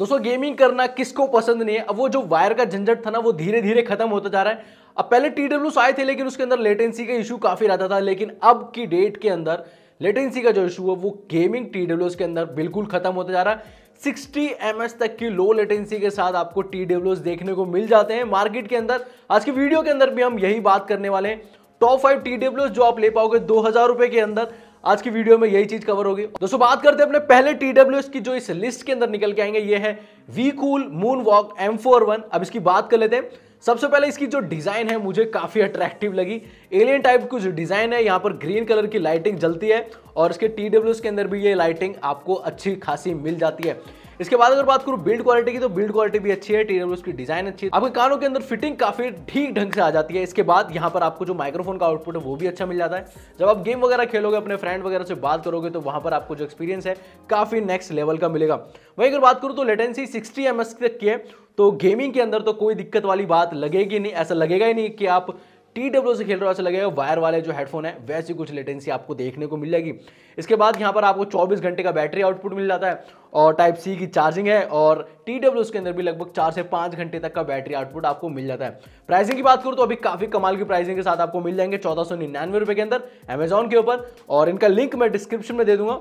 दोस्तों गेमिंग करना किसको पसंद नहीं है अब वो जो वायर का झंझट था ना वो धीरे धीरे खत्म होता जा रहा है अब पहले टी डब्ल्यू आए थे लेकिन उसके अंदर लेटेंसी का इशू काफ़ी रहता था लेकिन अब की डेट के अंदर लेटेंसी का जो इशू है वो गेमिंग टी के अंदर बिल्कुल खत्म होता जा रहा है सिक्सटी एम तक की लो लेटेंसी के साथ आपको टी देखने को मिल जाते हैं मार्केट के अंदर आज की वीडियो के अंदर भी हम यही बात करने वाले हैं टॉप फाइव टी जो आप ले पाओगे दो हज़ार के अंदर आज की वीडियो में यही चीज कवर होगी दोस्तों बात करते हैं अपने पहले टीडब्ल्यू की जो इस लिस्ट के अंदर निकल के आएंगे ये है V cool moon walk M four one अब इसकी बात कर लेते हैं सबसे पहले इसकी जो डिज़ाइन है मुझे काफ़ी अट्रैक्टिव लगी एलियन टाइप की जो डिज़ाइन है यहाँ पर ग्रीन कलर की लाइटिंग जलती है और इसके टी के अंदर भी ये लाइटिंग आपको अच्छी खासी मिल जाती है इसके बाद अगर बात करूँ बिल्ड क्वालिटी की तो बिल्ड क्वालिटी भी अच्छी है टी की डिजाइन अच्छी है आपके कानों के अंदर फिटिंग काफी ठीक ढंग से आ जाती है इसके बाद यहाँ पर आपको जो माइक्रोफोन का आउटपुट है वो भी अच्छा मिल जाता है जब आप गेम वगैरह खेलोगे अपने फ्रेंड वगैरह से बात करोगे तो वहाँ पर आपको जो एक्सपीरियंस है काफी नेक्स्ट लेवल का मिलेगा वहीं अगर बात करूँ तो लेटेंसी सिक्सटी एम तक की है तो गेमिंग के अंदर तो कोई दिक्कत वाली बात लगेगी नहीं ऐसा लगेगा ही नहीं कि आप टी डब्ल्यू से खेल रहे हो ऐसा लगेगा वायर वाले जो हेडफोन है वैसी कुछ लेटेंसी आपको देखने को मिल जाएगी इसके बाद यहाँ पर आपको 24 घंटे का बैटरी आउटपुट मिल जाता है और टाइप सी की चार्जिंग है और टी डब्ल्यू के अंदर भी लगभग चार से पाँच घंटे तक का बैटरी आउटपुट आपको मिल जाता है प्राइसिंग की बात करूँ तो अभी काफ़ी कमाल की प्राइसिंग के साथ आपको मिल जाएंगे चौदह सौ निन्यानवे रुपये के अंदर अमेजोन के ऊपर और इनका लिंक मैं डिस्क्रिप्शन में दे दूंगा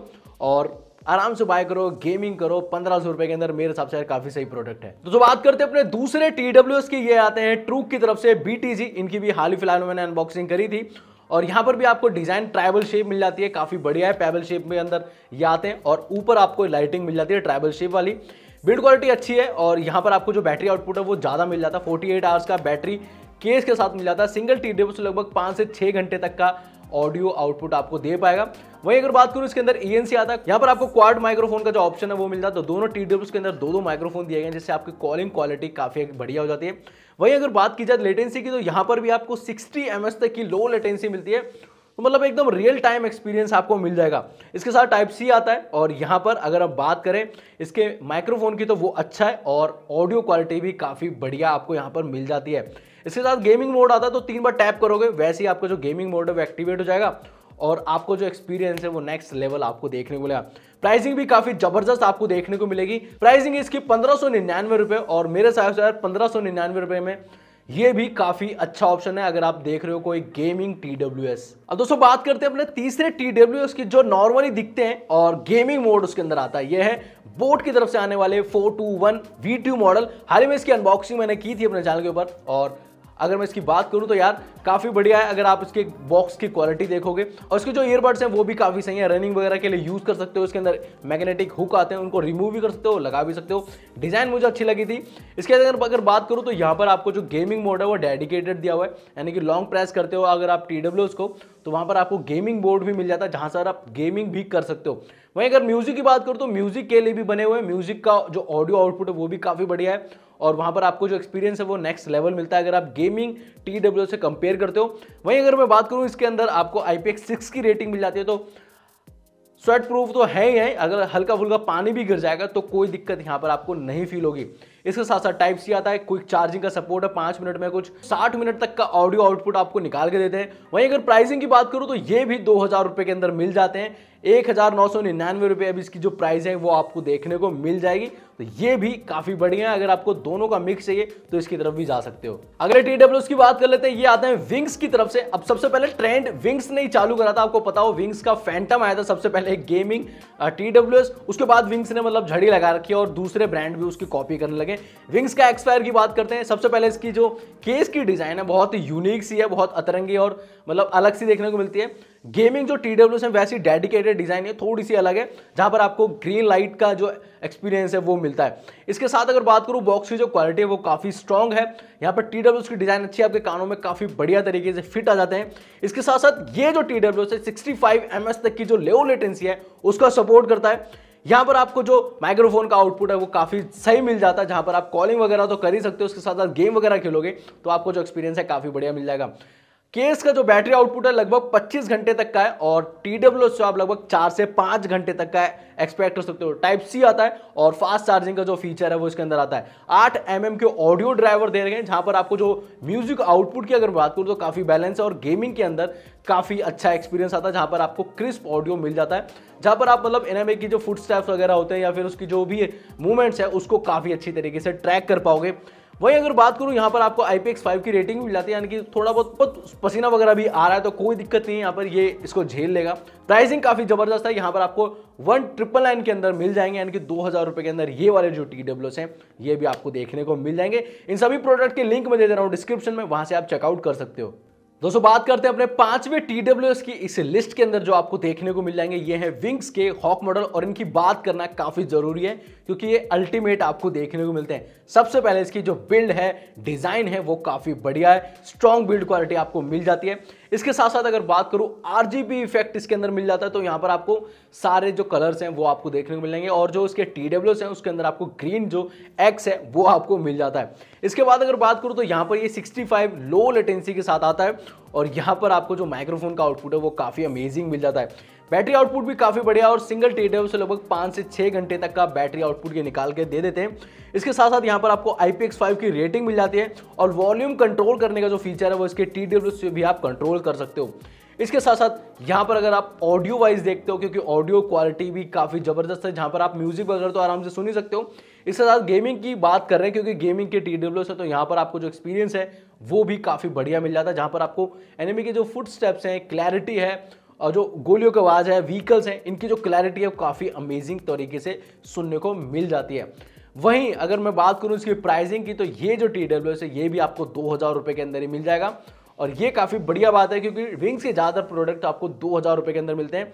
और आराम से बाय करो गेमिंग करो पंद्रह सौ रुपए के अंदर मेरे हिसाब से काफी सही प्रोडक्ट है तो जो बात करते हैं अपने दूसरे टी की ये आते हैं ट्रूक की तरफ से बीटीजी इनकी भी हाल ही फिलहाल मैंने अनबॉक्सिंग करी थी और यहाँ पर भी आपको डिज़ाइन ट्राइबल शेप मिल जाती है काफ़ी बढ़िया है पैबल शेप में अंदर ये आते हैं और ऊपर आपको लाइटिंग मिल जाती है ट्राइबल शेप वाली बिल्ड क्वालिटी अच्छी है और यहाँ पर आपको जो बैटरी आउटपुट है वो ज़्यादा मिल जाता है एट आवर्स का बैटरी केस के साथ मिल जाता है सिंगल टी डब्ल्यू लगभग पाँच से छः घंटे तक का ऑडियो आउटपुट आपको दे पाएगा वहीं अगर बात करूँ इसके अंदर ई e आता है यहाँ पर आपको क्वाड माइक्रोफोन का जो ऑप्शन है वो मिल जाता है तो दोनों टी के अंदर दो दो माइक्रोफोन दिए गए जिससे आपकी कॉलिंग क्वालिटी काफ़ी बढ़िया हो जाती है वहीं अगर बात की जाए लेटेंसी की तो यहाँ पर भी आपको सिक्सटी एम तक की लो लेटेंसी मिलती है तो मतलब एकदम रियल टाइम एक्सपीरियंस आपको मिल जाएगा इसके साथ टाइप सी आता है और यहाँ पर अगर आप बात करें इसके माइक्रोफोन की तो वो अच्छा है और ऑडियो क्वालिटी भी काफ़ी बढ़िया आपको यहाँ पर मिल जाती है इसके साथ गेमिंग मोड आता है तो तीन बार टैप करोगे वैसे ही आपका जो गेमिंग मोड है वो एक्टिवेट हो जाएगा और आपको जो एक्सपीरियंस है वो नेक्स्ट लेवल आपको देखने को मिलेगा प्राइसिंग भी काफी जबरदस्त आपको देखने को मिलेगी प्राइसिंग इसकी पंद्रह सौ निन्यानवे रुपये और मेरे हिसाब से पंद्रह सौ निन्यानवे रुपये में ये भी काफी अच्छा ऑप्शन है अगर आप देख रहे हो कोई गेमिंग टी अब दोस्तों बात करते हैं अपने तीसरे टी डब्ल्यू की जो नॉर्मली दिखते हैं और गेमिंग मोड उसके अंदर आता है ये है बोट की तरफ से आने वाले 421 V2 मॉडल हाल ही में इसकी अनबॉक्सिंग मैंने की थी अपने चैनल के ऊपर और अगर मैं इसकी बात करूँ तो यार काफ़ी बढ़िया है अगर आप इसके बॉक्स की क्वालिटी देखोगे और इसके जो ईयरबड्स हैं वो भी काफ़ी सही है रनिंग वगैरह के लिए यूज़ कर सकते हो इसके अंदर मैग्नेटिक हुक आते हैं उनको रिमूव भी कर सकते हो लगा भी सकते हो डिज़ाइन मुझे अच्छी लगी थी इसके अंदर अगर बात करूँ तो यहाँ पर आपको जो गेमिंग मोड है वो डेडिकेटेड दिया हुआ है यानी कि लॉन्ग प्रेस करते हो अगर आप टी को तो वहाँ पर आपको गेमिंग बोर्ड भी मिल जाता है जहाँ से आप गेमिंग भी कर सकते हो वहीं अगर म्यूज़िक की बात करूँ तो म्यूज़िक के लिए भी बने हुए हैं म्यूज़िक का जो ऑडियो आउटपुट है वो भी काफ़ी बढ़िया है और वहाँ पर आपको जो एक्सपीरियंस है वो नेक्स्ट लेवल मिलता है अगर आप गेमिंग टी से कंपेयर करते हो वहीं अगर मैं बात करूँ इसके अंदर आपको आई पी सिक्स की रेटिंग मिल जाती है तो स्वेट प्रूफ तो है ही है अगर हल्का फुल्का पानी भी गिर जाएगा तो कोई दिक्कत यहाँ पर आपको नहीं फील होगी इसके साथ साथ टाइप सी आता है क्विक चार्जिंग का सपोर्ट है पाँच मिनट में कुछ साठ मिनट तक का ऑडियो आउटपुट आपको निकाल के देते हैं वहीं अगर प्राइसिंग की बात करूँ तो ये भी दो हज़ार रुपये के अंदर मिल जाते हैं एक हज़ार नौ सौ निन्यानवे रुपये अभी इसकी जो प्राइस है वो आपको देखने को मिल जाएगी तो ये भी काफ़ी बढ़िया है अगर आपको दोनों का मिक्स चाहिए तो इसकी तरफ भी जा सकते हो अगले टी डब्ल्यू की बात कर लेते हैं ये आते हैं विंग्स की तरफ से अब सबसे पहले ट्रेंड विंग्स ने ही चालू करा था आपको पता हो विंग्स का फैंटम आया था सबसे पहले एक गेमिंग टी डब्ल्यू एस उसके बाद विंग्स ने मतलब झड़ी लगा रखी और दूसरे ब्रांड भी उसकी कॉपी करने लगे विंग्स का एक्सपायर की बात करते हैं सबसे पहले इसकी जो केस की डिज़ाइन है बहुत यूनिक सी है बहुत अतरंगी और मतलब अलग सी देखने को मिलती है गेमिंग जो टी डब्ल्यू है वैसी डेडिकेटेड डिज़ाइन है थोड़ी सी अलग है जहां पर आपको ग्रीन लाइट का जो एक्सपीरियंस है वो मिलता है इसके साथ अगर बात करूं बॉक्स की जो क्वालिटी है वो काफ़ी स्ट्रॉन्ग है यहाँ पर टी की डिज़ाइन अच्छी है आपके कानों में काफ़ी बढ़िया तरीके से फिट आ जाते हैं इसके साथ साथ ये जो टी डब्ल्यू है सिक्सटी तक की जो लेव लेटेंसी है उसका सपोर्ट करता है यहाँ पर आपको जो माइक्रोफोन का आउटपुट है वो काफ़ी सही मिल जाता है जहां पर आप कॉलिंग वगैरह तो कर ही सकते हो उसके साथ साथ गेम वगैरह खेलोगे तो आपको जो एक्सपीरियंस है काफ़ी बढ़िया मिल जाएगा केस का जो बैटरी आउटपुट है लगभग 25 घंटे तक का है और टी डब्ल्यू आप लगभग चार से पाँच घंटे तक का है एक्सपेक्ट कर सकते हो टाइप सी आता है और फास्ट चार्जिंग का जो फीचर है वो इसके अंदर आता है आठ एम mm के ऑडियो ड्राइवर दे रहे हैं जहां पर आपको जो म्यूजिक आउटपुट की अगर बात करूँ तो काफ़ी बैलेंस है और गेमिंग के अंदर काफ़ी अच्छा एक्सपीरियंस आता है जहाँ पर आपको क्रिस्प ऑडियो मिल जाता है जहाँ पर आप मतलब एनएमए की जो फुट स्टेप्स वगैरह होते हैं या फिर उसकी जो भी मूवमेंट्स है उसको काफ़ी अच्छी तरीके से ट्रैक कर पाओगे वहीं अगर बात करूँ यहाँ पर आपको आई फाइव की रेटिंग मिल जाती है यानी कि थोड़ा बहुत बहुत पसीना वगैरह भी आ रहा है तो कोई दिक्कत नहीं यहाँ पर ये इसको झेल लेगा प्राइसिंग काफ़ी ज़बरदस्त है यहाँ पर आपको वन ट्रिपल नाइन के अंदर मिल जाएंगे यानी कि दो हज़ार रुपये के अंदर ये वाले जो टी डब्ल्यूस हैं ये भी आपको देखने को मिल जाएंगे इन सभी प्रोडक्ट के लिंक मैं दे दे रहा हूँ डिस्क्रिप्शन में वहाँ से आप चेकआउट कर सकते हो दोस्तों बात करते हैं अपने पांचवें टी की इस लिस्ट के अंदर जो आपको देखने को मिल जाएंगे ये हैं विंग्स के हॉक मॉडल और इनकी बात करना काफ़ी ज़रूरी है क्योंकि ये अल्टीमेट आपको देखने को मिलते हैं सबसे पहले इसकी जो बिल्ड है डिज़ाइन है वो काफ़ी बढ़िया है स्ट्रॉन्ग बिल्ड क्वालिटी आपको मिल जाती है इसके साथ साथ अगर बात करूँ आर इफेक्ट इसके अंदर मिल जाता है तो यहाँ पर आपको सारे जो कलर्स हैं वो आपको देखने को मिलेंगे और जो इसके टी हैं उसके अंदर आपको ग्रीन जो एक्स है वो आपको मिल जाता है इसके बाद अगर बात करूँ तो यहाँ पर ये सिक्सटी लो लेटेंसी के साथ आता है और यहाँ पर आपको जो माइक्रोफोन का आउटपुट है वो काफ़ी अमेजिंग मिल जाता है बैटरी आउटपुट भी काफ़ी बढ़िया और सिंगल टेटर से लगभग पाँच से छः घंटे तक का बैटरी आउटपुट ये निकाल के दे देते हैं इसके साथ साथ यहाँ पर आपको आई की रेटिंग मिल जाती है और वॉल्यूम कंट्रोल करने का जो फीचर है वो इसके टी से भी आप कंट्रोल कर सकते हो इसके साथ साथ यहाँ पर अगर आप ऑडियो वाइज देखते हो क्योंकि ऑडियो क्वालिटी भी काफ़ी ज़बरदस्त है जहाँ पर आप म्यूजिक वगैरह तो आराम से सुन ही सकते हो इसके साथ गेमिंग की बात कर रहे हैं क्योंकि गेमिंग के टी डब्ल्यू से तो यहाँ पर आपको जो एक्सपीरियंस है वो भी काफ़ी बढ़िया मिल जाता है जहाँ पर आपको एनिमी के जो फुट स्टेप्स हैं क्लैरिटी है और जो गोलियों की आवाज़ है व्हीकल्स हैं इनकी जो क्लैरिटी है वो काफ़ी अमेजिंग तरीके से सुनने को मिल जाती है वहीं अगर मैं बात करूँ इसकी प्राइसिंग की तो ये जो टी डब्ल्यू है ये भी आपको दो हज़ार रुपये के अंदर ही मिल जाएगा और ये काफ़ी बढ़िया बात है क्योंकि विंग्स के ज़्यादातर प्रोडक्ट आपको दो हज़ार रुपये के अंदर मिलते हैं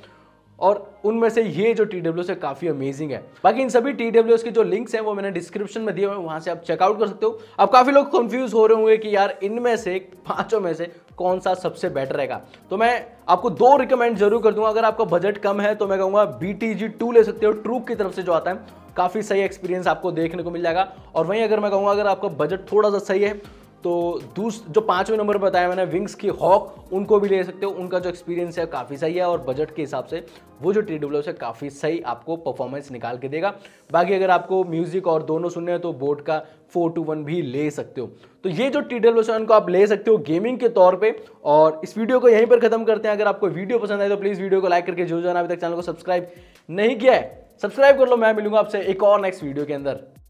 और उनमें से ये जो टी डब्ल्यू है काफ़ी अमेजिंग है बाकी इन सभी टी डब्ल्यू के जो लिंक्स हैं वो मैंने डिस्क्रिप्शन में दिए हुए वहाँ से आप चेकआउट कर सकते हो अब काफ़ी लोग कंफ्यूज हो रहे होंगे कि यार इनमें से पांचों में से कौन सा सबसे बेटर रहेगा तो मैं आपको दो रिकमेंड जरूर कर दूंगा अगर आपका बजट कम है तो मैं कहूँगा बी टी जी टू ले सकते हो ट्रूप की तरफ से जो आता है काफ़ी सही एक्सपीरियंस आपको देखने को मिल जाएगा और वहीं अगर मैं कहूँगा अगर आपका बजट थोड़ा सा सही है तो दूस जो पाँचवें नंबर पर बताया मैंने विंग्स की हॉक उनको भी ले सकते हो उनका जो एक्सपीरियंस है काफ़ी सही है और बजट के हिसाब से वो जो टी डब्ल्यू है काफ़ी सही आपको परफॉर्मेंस निकाल के देगा बाकी अगर आपको म्यूजिक और दोनों सुनने हैं तो बोट का फोर टू वन भी ले सकते हो तो ये जो टी डब्ल्यू सेवन को आप ले सकते हो गेमिंग के तौर पे और इस वीडियो को यहीं पर खत्म करते हैं अगर आपको वीडियो पसंद आए तो प्लीज़ वीडियो को लाइक करके जो जाना अभी तक चैनल को सब्सक्राइब नहीं किया है सब्सक्राइब कर लो मैं मिलूंगा आपसे एक और नेक्स्ट वीडियो के अंदर